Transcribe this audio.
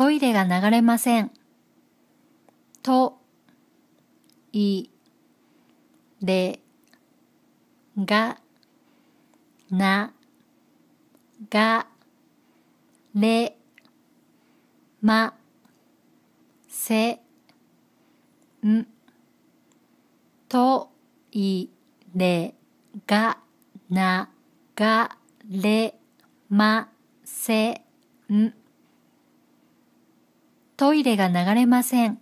トイレが流れません。と、い、れ、が、な、が、れ、ま、せ、ん、と、い、れ、が、な、が、れ、ま、せ、ん。トイレが流れません。